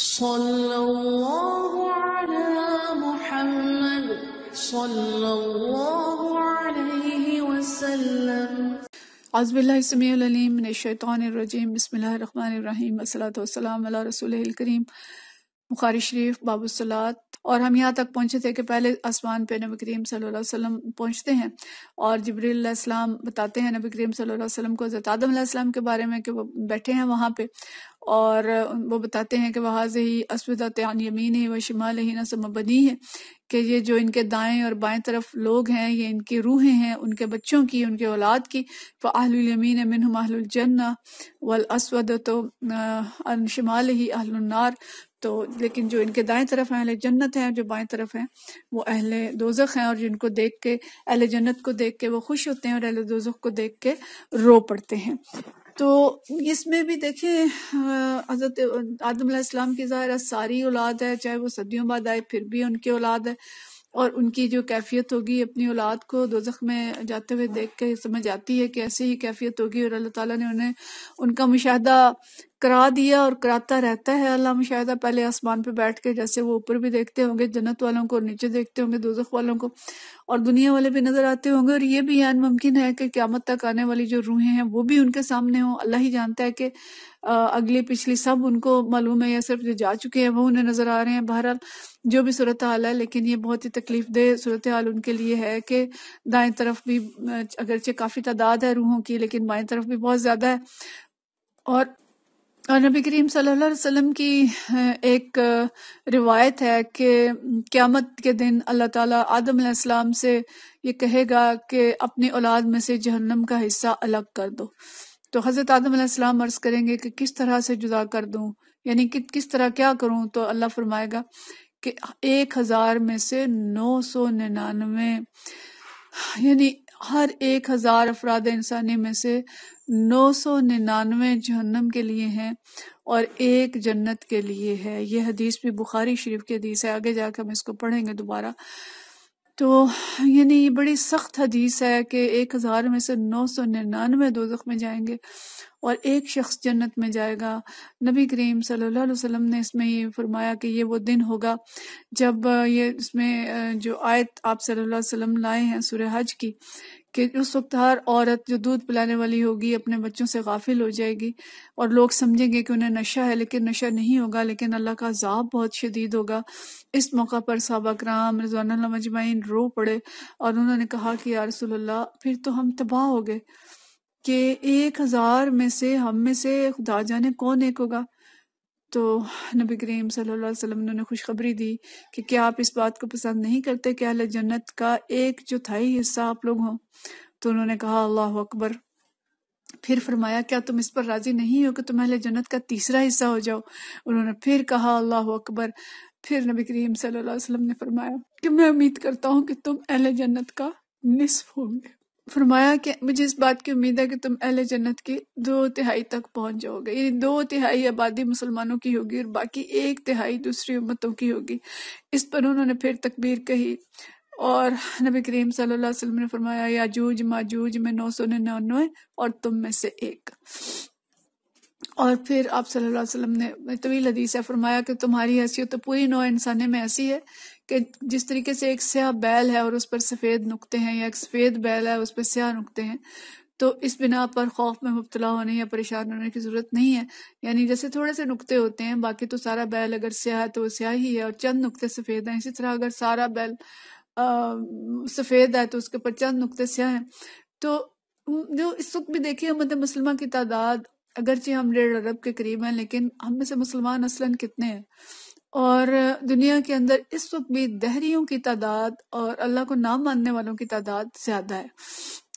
صلى الله बसमीम असलाम रसूल करीम बुखार शरीफ बाबुसलात और हम यहाँ तक पहुँचे थे कि पहले आसमान पे नबी करीम सल्लम पहुँचते हैं और जबरीम बताते हैं नबी करीम सल्लम को जतादम के बारे में कि वो बैठे हैं वहाँ पे और वो बताते हैं कि वहाँ से ही असविदा यमीन है व शिमाल ही नसम बनी है कि ये जो इनके दाएं और बाएं तरफ लोग हैं ये इनकी रूहें हैं उनके बच्चों की उनके औलाद की व आहलमीन मिन आहलजन्ना वल असवद तो शिमाल ही आहलनार तो लेकिन जो इनके दाएं तरफ हैं अहल जन्नत हैं जो बाएं तरफ हैं वो अहल दोजख हैं और जिनको देख के अहल जन्नत को देख के वो खुश होते हैं और अहल दोजख को देख के रो पड़ते हैं तो इसमें भी देखें हजरत आदम इस्लाम की ज़ाहिर सारी औलाद है चाहे वो सदियों बाद आए फिर भी उनकी औलाद है और उनकी जो कैफियत होगी अपनी औलाद को दोजख में जाते हुए देख के समझ आती है कि ऐसी ही कैफियत होगी और अल्लाह ताला ने उन्हें उनका मुशाह करा दिया और कराता रहता है अल्लाह मुशाह पहले आसमान पे बैठ के जैसे वो ऊपर भी देखते होंगे जन्नत वालों को और नीचे देखते होंगे दोजख वालों को और दुनिया वाले भी नजर आते होंगे और ये भी यान मुमकिन है कि क्यामत तक आने वाली जो रूहें हैं वो भी उनके सामने हों अल्लाह ही जानता है कि अगली पिछली सब उनको मालूम है या सिर्फ जो जा चुके हैं वो उन्हें नजर आ रहे हैं बहरहाल जो भी सूरत हाल है लेकिन ये बहुत ही तकलीफ दे सूरत हाल उनके लिए है कि दाएं तरफ भी अगरचे काफ़ी तादाद है रूहों की लेकिन बाएं तरफ भी बहुत ज़्यादा है और और नबी करीम सल्लल्लाहु अलैहि वसल्लम की एक रिवायत है कि क़्यामत के दिन अल्लाह ताला आदम अलैहिस्सलाम से ये कहेगा कि अपनी औलाद में से जहन्नम का हिस्सा अलग कर दो तो हज़रत आदम अलैहिस्सलाम अर्ज़ करेंगे कि किस तरह से जुदा कर दूँ यानी कि किस तरह क्या करूँ तो अल्लाह फरमाएगा कि एक हज़ार में से नौ सौ निन्यानवे यानी हर एक हजार अफराद इंसानी में से नौ सौ निन्यानवे जहन्नम के लिए हैं और एक जन्नत के लिए है यह हदीस भी बुखारी शरीफ की हदीस है आगे जाकर हम इसको पढ़ेंगे दोबारा तो यानी ये बड़ी सख्त हदीस है कि एक हज़ार में से नौ सौ निन्यानवे जख्म में जाएंगे और एक शख्स जन्नत में जाएगा नबी करीम सल्लल्लाहु अलैहि वसल्लम ने इसमें ये फरमाया कि ये वो दिन होगा जब ये इसमें जो आयत आप सल्लल्लाहु अलैहि वसल्लम लाए हैं सूर्य हज की कि उस वक्त हर औरत जो दूध पिलाने वाली होगी अपने बच्चों से गाफिल हो जाएगी और लोग समझेंगे कि उन्हें नशा है लेकिन नशा नहीं होगा लेकिन अल्लाह का अजाब बहुत शदीद होगा इस मौका पर सबक राम रजवान मजमाइन रो पड़े और उन्होंने कहा कि यार रसोल्ला फिर तो हम तबाह हो गए कि एक हज़ार में से हम में से खुदा जाने कौन एक होगा तो नबी करीम सल्लल्लाहु अलैहि वसल्लम ने खुशखबरी दी कि क्या आप इस बात को पसंद नहीं करते कि अहल जन्नत का एक चौथाई हिस्सा आप लोग हो तो उन्होंने कहा अल्लाह अकबर फिर फरमाया क्या तुम इस पर राजी नहीं हो कि तुम अहले जन्नत का तीसरा हिस्सा हो जाओ उन्होंने फिर कहा अल्लाह अकबर फिर नबी करीम सल्लल्लाहु अलैहि वसल्लम ने फरमाया कि मैं उम्मीद करता हूँ कि तुम अहले जन्नत का निसफ होंगे फरमाया कि मुझे इस बात की उम्मीद है कि तुम अहल जन्नत की दो तिहाई तक पहुंच जाओगे यानी दो तिहाई आबादी मुसलमानों की होगी और बाकी एक तिहाई दूसरी उम्मतों की होगी इस पर उन्होंने फिर तकबीर कही और नबी करीम सल्लल्लाहु अलैहि वसल्लम ने फरमाया याजूज माजूज में नौ सौ निन्यानवे और तुम में से एक और फिर आप सल्लल्लाहु अलैहि वसल्लम ने तवील हदीस है फरमाया कि तुम्हारी हैसियत तो पूरी नौ इंसाने में ऐसी है कि जिस तरीके से एक स्याह बैल है और उस पर सफ़ेद नुकते हैं या एक सफ़ेद बैल है उस पर स्याह नुकते हैं तो इस बिना पर खौफ में मुबतला होने या परेशान होने की ज़रूरत नहीं है यानी जैसे थोड़े से नुकते होते हैं बाकी तो सारा बैल अगर स्याह है तो वो स्याह ही है और चंद नुकते सफ़ेद हैं इसी तरह अगर सारा बैल सफ़ेद है तो उसके ऊपर चंद नुकते स्याह हैं तो जो इस वक्त भी देखिए हमत मतलब मुसलमान की तादाद अगरचे हम डेढ़ अरब के करीब हैं लेकिन हम में से मुसलमान असलन कितने हैं और दुनिया के अंदर इस वक्त भी दहरियों की तादाद और अल्लाह को नाम मानने वालों की तादाद ज़्यादा है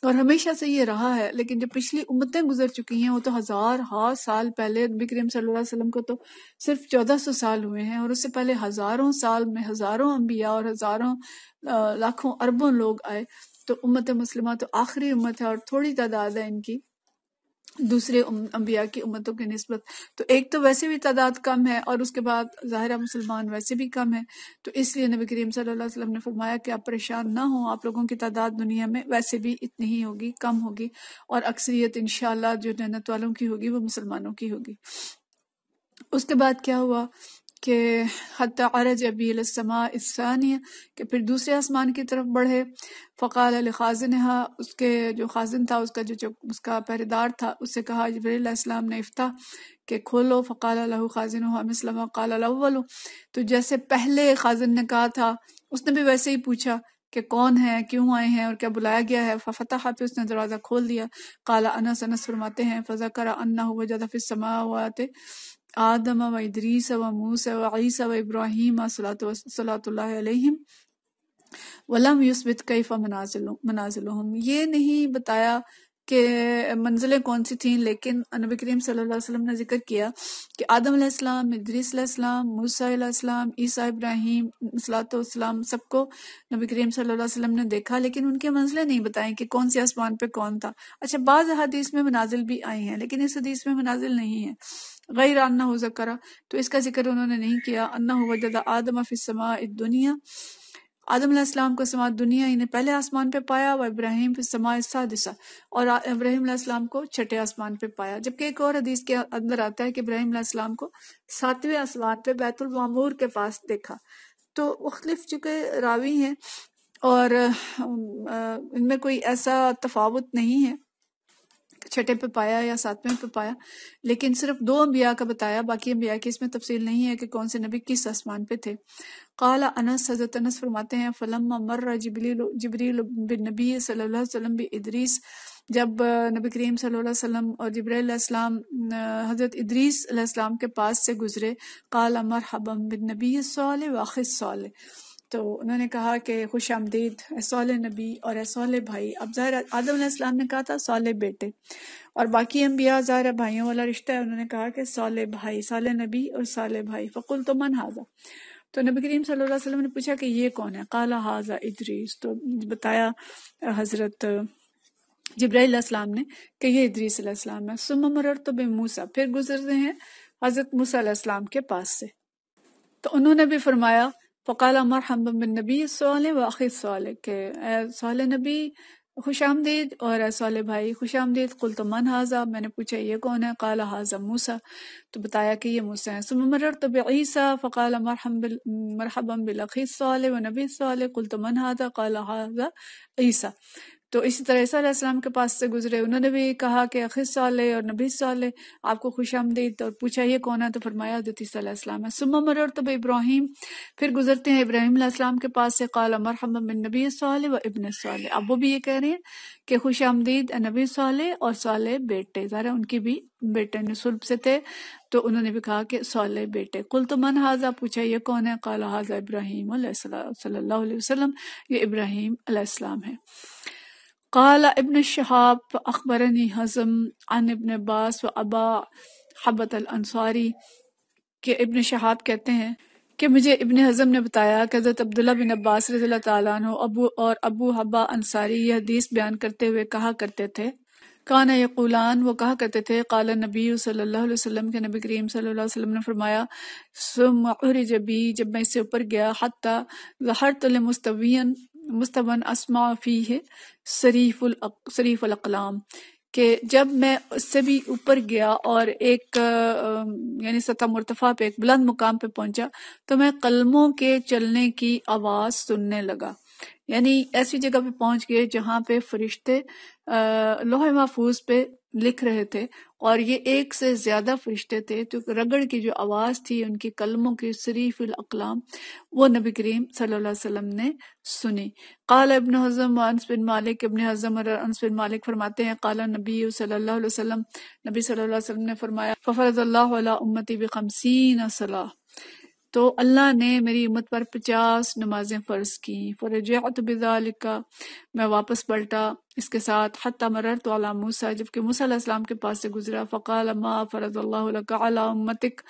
और हमेशा से ये रहा है लेकिन जो पिछली उम्मतें गुजर चुकी हैं वो तो हज़ार हा साल पहले नबी करीम वसल्लम को तो सिर्फ चौदह सौ साल हुए हैं और उससे पहले हज़ारों साल में हज़ारों अम्बिया और हज़ारों लाखों अरबों लोग आए तो उम्मत मुस्लिमा तो आखिरी उम्मत है और थोड़ी तादाद है इनकी दूसरे अम्बिया की उम्मतों के नस्बत तो एक तो वैसे भी तादाद कम है और उसके बाद ज़ाहिर मुसलमान वैसे भी कम है तो इसलिए नबी करीम सल्लल्लाहु अलैहि वसल्लम ने फरमाया कि आप परेशान ना हो आप लोगों की तादाद दुनिया में वैसे भी इतनी ही होगी कम होगी और अक्सरियत इन जो जन्नत वालों की होगी वो मुसलमानों की होगी उसके बाद क्या हुआ कि हती अरज अबी लसमा इसानिया कि फिर दूसरे आसमान की तरफ बढ़े फ़काल अल खाजिन हा उसके जो खाजिन था उसका जो, जो उसका पहरेदार था उससे कहा जबरीसम ने इफ्ता कि खोलो फ़काल लहू खाजिन हमसलम काल अव्वल तो जैसे पहले खाजिन ने कहा था उसने भी वैसे ही पूछा कि कौन है क्यों आए हैं और क्या बुलाया गया है फ़तः पे उसने दरवाज़ा खोल दिया काला अनस अनस फरमाते हैं फ़जा करा अन्ना वजह फिर समाते आदम व इदरीस व मूसा व ईसा व इब्राहिम सलातम वलम युसबित कैफ़ मनाजिलहम ये नहीं बताया कि मंजिलें कौन सी थीं लेकिन नबी करीम सल्लल्लाहु अलैहि वसल्लम ने जिक्र किया कि आदम अलैहिस्सलाम इदरीस अलैहिस्सलाम मूसा अलैहिस्सलाम ईसा इब्राहिम सलातम सबको नबी करीम सल्लल्लाहु अलैहि वसल्लम ने देखा लेकिन उनके मंजिलें नहीं बताएं कि कौन से आसमान पे कौन था अच्छा बाज़ हदीस में मनाजिल भी आई है लेकिन इस हदीस में मनाजिल नहीं है गैर अन्ना हो जकरा तो इसका जिक्र उन्होंने नहीं किया अन्ना हो वजदा आदम फ़िसमा दुनिया आदम आदम्लाम को समा दुनिया इन्हें पहले आसमान पे पाया व इब्राहिम फिर समा सादिशा और इब्राहिम को छठे आसमान पे पाया जबकि एक और हदीस के अंदर आता है कि इब्राहिम आसमाम को सातवें आसमान पे बैतुल मामूर के पास देखा तो मुख्तलिफ चुके रावी हैं और इनमें कोई ऐसा तफावत नहीं है छठे पे पाया या सातवें पे पाया लेकिन सिर्फ दो अम्बिया का बताया बाकी अम्बिया की इसमें तफसील नहीं है कि कौन से नबी किस आसमान पे थे काला अनस हजरत अनस फरमाते हैं फ़लम मर्र जबरी जबरी बिन नबी सल्लल्लाहु अलैहि वसल्लम बी इदरीस जब नबी करीम सल्लम और जब्राम हज़रत इदरीस के पास से गुजरे काला अमर हबम बिन नबी सौल वाखिस सौल तो उन्होंने कहा कि खुश आमदीद सौल नबी और सौल भाई अब ज़ाहिर आदम इस्लाम ने कहा था सौल बेटे और बाकी अम्बिया ज़ाहिर भाइयों वाला रिश्ता है उन्होंने कहा कि सौल भाई सौल नबी और सौल भाई फ़कुल तो मन हाजा तो नबी करीम सल्लल्लाहु अलैहि वसल्लम ने पूछा कि ये कौन है काला हाजा इद्रीस तो बताया हज़रत जब्राईसम ने कि ये इदरीसम है सुम मर तो बे मूसा फिर गुजरते हैं हज़रत मूसा के पास से तो उन्होंने भी फरमाया फ़काल मरहबा नबी साल व आखिर साल के साल नबी खुश आमदीद और साल भाई खुश आमदीद कुल तमन हाजा मैंने पूछा ये कौन है काला हाजा मूसा तो बताया कि ये मूसा है सुमर तब ईसा फ़काल मरहबम बिल अखीस साल व नबी साल कुल तमन हाजा काला हाजा ईसा तो इसी तरह ईसा के पास से गुजरे उन्होंने भी कहा कि अखिस साले और नबी साले आपको खुश आमदीद और पूछा ये कौन है तो फरमाया हजरत है सुमा तब इब्राहिम फिर गुजरते हैं इब्राहिम के पास से कला मरहम नबी साल व इबन साल अब वो भी ये कह रहे हैं कि खुश आमदीद नबी साल और साल बेटे ज़रा उनकी भी बेटे सुल्ब से थे तो उन्होंने भी कहा कि सोलह बेटे कुल तो मन हाजा पूछा ये कौन है काला हाजा इब्राहिम सल्लाम ये इब्राहिम है قال ابن الشهاب أخبرني هزم عن ابن عباस व अबा हबत अनसारी के इब्न शहाब कहते हैं कि मुझे इब्न हज़म ने बताया कि हज़रत अब्दुल्ला बिन अब्बास रज़ी तु अबू और अबू हबा अंसारी यह हदीस बयान करते हुए कहा करते थे कान यकुलान वो कहा करते थे काला नबी सल्लल्लाहु अलैहि वसल्लम के नबी करीम सल्लल्लाहु अलैहि वसल्लम ने फरमाया सुमरी जबी जब मैं इससे ऊपर गया हती हर तल मुस्तवियन मुस्तबन असमा फ़ी है शरीफ शरीफ अलकलाम के जब मैं उससे भी ऊपर गया और एक यानी सतह मुर्तफा पे एक बुलंद मुकाम पे पहुंचा तो मैं कलमों के चलने की आवाज़ सुनने लगा यानी ऐसी जगह पे पहुंच गए जहां पे फरिश्ते लोहे महफूज पे लिख रहे थे और ये एक से ज्यादा फरिश्ते थे तो रगड़ की जो आवाज थी उनकी कलमों की शरीफ अकलाम वो नबी करीम सल्लल्लाहु अलैहि वसल्लम ने सुनी काल इबन हजम अनस बिन मालिक इबन हजम और अनस बिन मालिक फरमाते हैं काला नबी सल्लल्लाहु अलैहि वसल्लम नबी सल्लल्लाहु अलैहि वसल्लम ने फरमाया फ़फ़रज़ल्लाहु अला उम्मती बखमसीन सलाह तो अल्लाह ने मेरी उम्मत पर पचास नमाजें फ़र्ज की फ़रजत बिजालिका मैं वापस पलटा इसके साथ हती मर तो मूसा जबकि मूसा के पास से गुजरा फ़काल अम्मा फ़रज़ अल्लाह उम्मतिक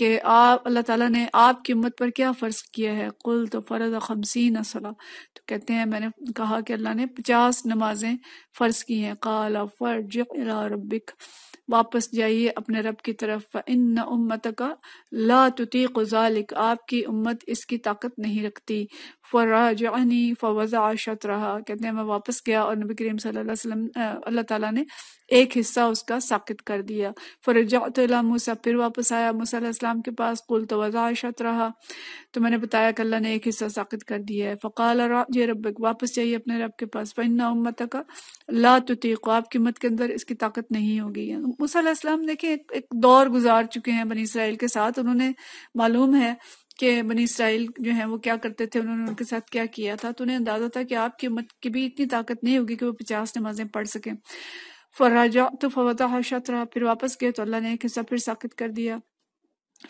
कि आप अल्लाह ताला ने आपकी उम्मत पर क्या फ़र्ज़ किया है कुल तो फ़र्ज खमसीन असला तो कहते हैं मैंने कहा कि अल्लाह ने पचास नमाजें फ़र्ज़ की हैं काला फ़र्ज रबिक वापस जाइए अपने रब की तरफ इन उम्मत का ला तुती गुजालिक आपकी उम्मत इसकी ताकत नहीं रखती फ़राजानी फ़वज़ा आशत रहा कहते हैं मैं वापस गया और नबी करीम सल्लल्लाहु अलैहि वसल्लम अल्लाह ताला ने एक हिस्सा उसका साकित कर दिया फ़रजा मूसा फिर वापस आया मूसा इस्लाम के पास कुल तोज़ा शत रहा तो मैंने बताया कि अल्लाह ने एक हिस्सा साकित कर दिया है फ़काल ये रब वापस जाइए अपने रब के पास पन्ना उम्मत का ला तुतीक आपकी मत के अंदर इसकी ताकत नहीं होगी मूसम देखें एक, एक दौर गुजार चुके हैं बनी इसराइल के साथ उन्होंने मालूम है कि बनी इसराइल जो है वो क्या करते थे उन्होंने उनके साथ क्या किया था तो उन्हें अंदाजा था कि आपकी उम्मत की भी इतनी ताकत नहीं होगी कि वो पचास नमाजें पढ़ सकें फर्राजा तो फवता शतरा फिर वापस गए तो अल्लाह ने एक हिस्सा फिर साकित कर दिया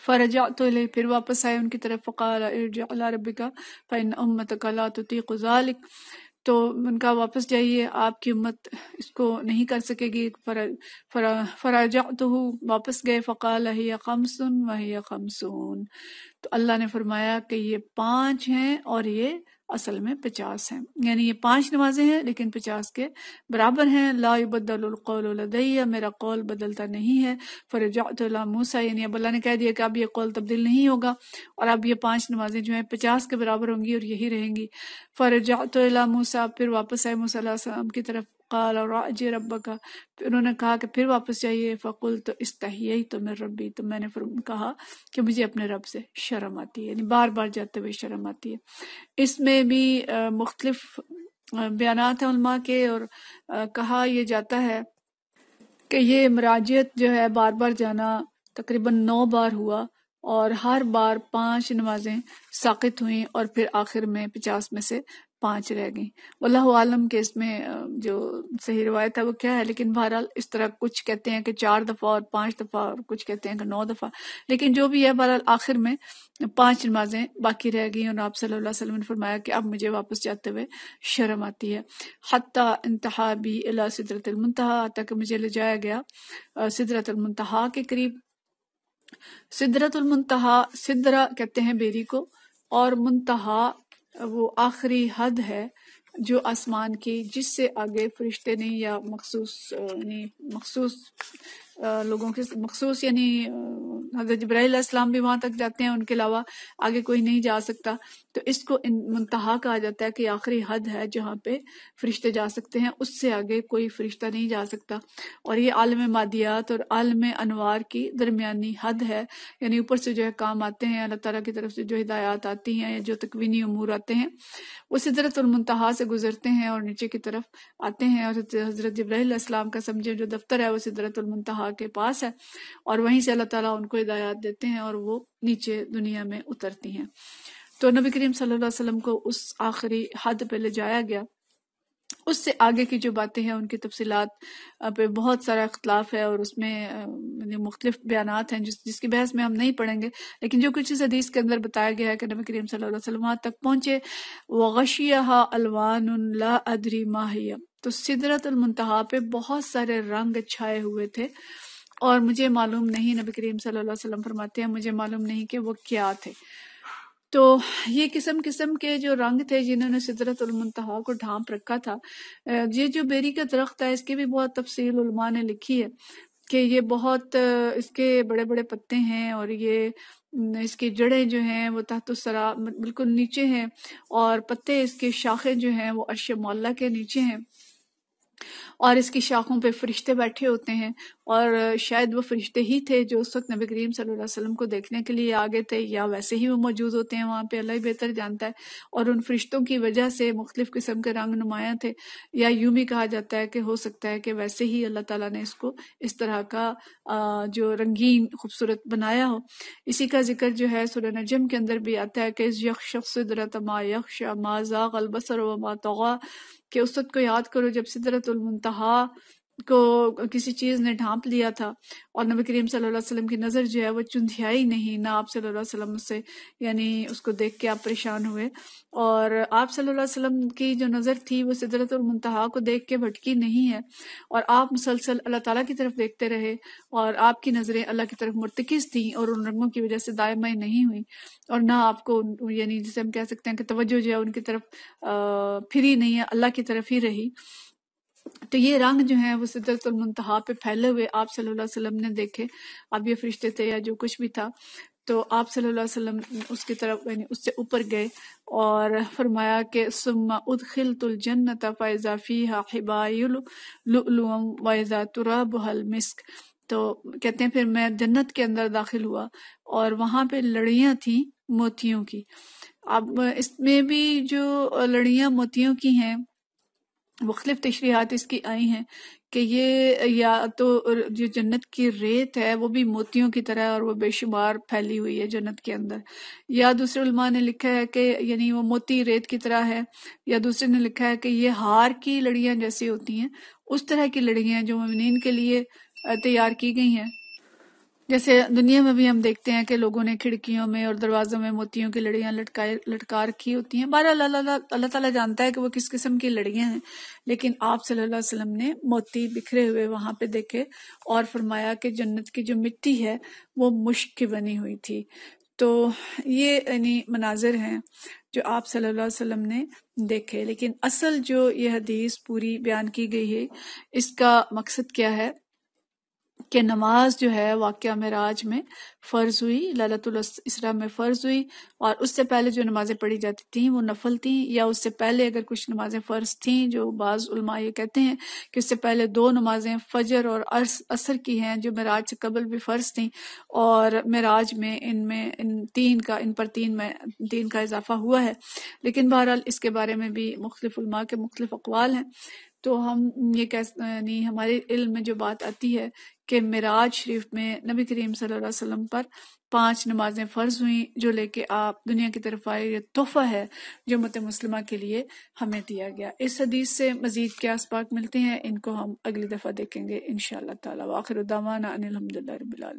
फ़रजा तो ले फिर वापस आए उनकी तरफ फ़काल रबिका रबी का फ़ैन उम्मत कला तो तीक ज़ालिक तो उनका वापस जाइए आपकी उम्मत इसको नहीं कर सकेगी फरा, फरा, फराजा तो वापस गए फ़काल है खमसन वह खमसून तो अल्लाह ने फरमाया कि ये पाँच हैं और ये असल में पचास हैं यानी ये पांच नमाजें हैं लेकिन पचास के बराबर हैं लाबदलकौलदैया मेरा कौल बदलता नहीं है फरजातला मूसा यानी अब अल्लाह ने कह दिया कि अब ये कौल तब्दील नहीं होगा और अब ये पांच नमाजें जो हैं पचास के बराबर होंगी और यही रहेंगी फरजातला मूसा फिर वापस आए मूसा की तरफ क़ाल राज रब्बका फिर उन्होंने कहा कि फिर वापस जाइए फ़कुल तो इस्तही तो मैं रबी तो मैंने फिर कहा कि मुझे अपने रब से शर्म आती है यानी बार बार जाते हुए शर्म आती है इसमें भी मुख्तलिफ बयान हैं के और कहा यह जाता है कि ये मराजियत जो है बार बार जाना तकरीबन नौ बार हुआ और हर बार पांच नमाजें साखित हुई और फिर आखिर में पचास में से पांच रह गई वल्लाह आलम के इसमें जो सही रिवायत है वो क्या है लेकिन बहरहाल इस तरह कुछ कहते हैं कि चार दफ़ा और पांच दफ़ा और कुछ कहते हैं कि नौ दफ़ा लेकिन जो भी है बहरहाल आखिर में पांच नमाजें बाकी रह गई और आप सल्लल्लाहु अलैहि वसल्लम ने फरमाया कि अब मुझे वापस जाते हुए शर्म आती है हती इंतहा भी अला सिदरतमतहा तक मुझे ले जाया गया सिदरतमतहा के करीब सिदरतमतहा सिदरा कहते हैं बेरी को और मुंतहा वो आखिरी हद है जो आसमान की जिससे आगे फरिश्ते नहीं या मखसूस नहीं मखसूस लोगों के मखसूस यानी हजरत जब्राहीम भी वहां तक जाते हैं उनके अलावा आगे कोई नहीं जा सकता तो इसको मुंतहा कहा जाता है कि आखिरी हद है जहाँ पे फरिश्ते जा सकते हैं उससे आगे कोई फरिश्ता नहीं जा सकता और ये आलम मादियात और आलम अनवार की दरमियानी हद है यानी ऊपर से जो है काम आते हैं अल्लाह तला की तरफ से जो हिदायत आती हैं या जो तकवीनी अमूर आते हैं उसी और मुंतहा से गुजरते हैं और नीचे की तरफ आते हैं और हजरत जब्राहीम का समझे जो दफ्तर है वो तरह अल्लाह के पास है और वहीं से अल्लाह ताला उनको हिदायत देते हैं और वो नीचे दुनिया में उतरती हैं तो नबी करीम सल्लल्लाहु अलैहि वसल्लम को उस आखिरी हद पे ले जाया गया उससे आगे की जो बातें हैं उनकी तफसीत पे बहुत सारा अख्तलाफ है और उसमें मुख्तलिफ बयान हैं जिस जिसकी बहस में हम नहीं पढ़ेंगे लेकिन जो कुछ इस हदीस के अंदर बताया गया है कि नबी करीम सल्लल्लाहु अलैहि वसल्लम तक पहुंचे वशिया अलवान अदरी माहिया तो सिदरतुलमतहा पे बहुत सारे रंग छाए हुए थे और मुझे मालूम नहीं नबी करीम सल्लल्लाहु अलैहि वसल्लम फरमाते हैं मुझे मालूम नहीं कि वो क्या थे तो ये किस्म किस्म के जो रंग थे जिन्होंने सिदरतुलमतहा को ढांप रखा था ये जो बेरी का दरख्त है इसकी भी बहुत तफसील उलमा ने लिखी है कि ये बहुत इसके बड़े बड़े पत्ते हैं और ये इसकी जड़ें जो हैं वो तहत सरा बिल्कुल नीचे हैं और पत्ते इसके शाखें जो हैं वो अर्श मौला के नीचे हैं और इसकी शाखों पे फरिश्ते बैठे होते हैं और शायद वो फरिश्ते ही थे जो उस वक्त नबी करीम सल्लल्लाहु अलैहि वसल्लम को देखने के लिए आ गए थे या वैसे ही वो मौजूद होते हैं वहाँ पे अल्लाह बेहतर जानता है और उन फरिश्तों की वजह से मुख्तलिफ़ किस्म के रंग नुमाया थे या यूं भी कहा जाता है कि हो सकता है कि वैसे ही अल्लाह ताला ने इसको इस तरह का जो रंगीन खूबसूरत बनाया हो इसी का जिक्र जो है सुर नजम के अंदर भी आता है कि इस यक्ष शख्स मा यक्ष माजा गलबसर व मातवा कि उस वक्त को याद करो जब सिदरतुल मुंतहा को किसी चीज ने ढांप लिया था और नबी करीम सल्लल्लाहु अलैहि वसल्लम की नजर जो है वो चुंधियाई नहीं ना आप सल्लल्लाहु अलैहि वसल्लम से यानी उसको देख के आप परेशान हुए और आप सल्लल्लाहु अलैहि वसल्लम की जो नजर थी वो सिदरत और मुंतहा को देख के भटकी नहीं है और आप मुसलसल अल्लाह ताला की तरफ देखते रहे और आपकी नजरें अल्लाह की तरफ मुर्तकज थी और उन रंगों की वजह से दायमय नहीं हुई और ना आपको यानी जिसे हम कह सकते हैं कि तवज्जो जो है उनकी तरफ फिरी नहीं है अल्लाह की तरफ ही रही तो ये रंग जो है वो सिदरतुल मुंतहा पे फैले हुए आप सल्लल्लाहु अलैहि वसल्लम ने देखे अब ये फरिश्ते थे या जो कुछ भी था तो आप सल्लल्लाहु अलैहि वसल्लम उसकी तरफ यानी उससे ऊपर गए और फरमाया कि सुम्मा उदखिल तुल जन्नत फ़ैज़ाफ़ी हिबायुल लुलुम वैज़ा मिस्क तो कहते हैं फिर मैं जन्नत के अंदर दाखिल हुआ और वहां पे लड़ियाँ थी मोतियों की अब इसमें भी जो लड़ियाँ मोतियों की हैं मुख्तलिफ तशरीहत इसकी आई हैं कि ये या तो जो जन्नत की रेत है वो भी मोतियों की तरह और वो बेशुमार फैली हुई है जन्नत के अंदर या दूसरे उलमा ने लिखा है कि यानी वो मोती रेत की तरह है या दूसरे ने लिखा है कि ये हार की लड़ियाँ जैसी होती हैं उस तरह की लड़ियाँ जो ममिन के लिए तैयार की गई हैं जैसे दुनिया में भी हम देखते हैं कि लोगों ने खिड़कियों में और दरवाजों में मोतियों की लड़ियां लटकाए लटका रखी होती हैं बारह अल्लाह अल्लाह ताला जानता है कि वो किस किस्म की लड़ियां हैं लेकिन आप सल्लल्लाहु अलैहि वसल्लम ने मोती बिखरे हुए वहां पे देखे और फरमाया कि जन्नत की जो मिट्टी है वो मुश्क की बनी हुई थी तो ये यानी मनाजिर हैं जो आप सल्लल्लाहु अलैहि वसल्लम ने देखे लेकिन असल जो ये हदीस पूरी बयान की गई है इसका मकसद क्या है कि नमाज जो है वाक़ मराज में फ़र्ज़ हुई ललतुलसरा में फ़र्ज़ हुई और उससे पहले जो नमाज़ें पढ़ी जाती थी वो नफल थी या उससे पहले अगर कुछ नमाज़ें फ़र्ज़ थी जो बाज़ ये कहते हैं कि उससे पहले दो नमाज़ें फ़जर और अर्स असर की हैं जो मराज से कबल भी फ़र्ज़ थी और मराज में इनमें इन तीन का इन पर तीन में तीन का इजाफा हुआ है लेकिन बहरहाल इसके बारे में भी मुख्तफ़ा के मुख्तफ़ अकवाल हैं तो हम ये कह यानी हमारे इल्म में जो बात आती है कि मिराज शरीफ में नबी करीम सल्लल्लाहु अलैहि वसल्लम पर पांच नमाजें फ़र्ज हुई जो लेके आप दुनिया की तरफ आए ये तोहफा है जो मत मुसलमा के लिए हमें दिया गया इस हदीस से मज़ीद के आस मिलते हैं इनको हम अगली दफ़ा देखेंगे इन शाह तला आखिर उदामान अनिलहमदिल्ला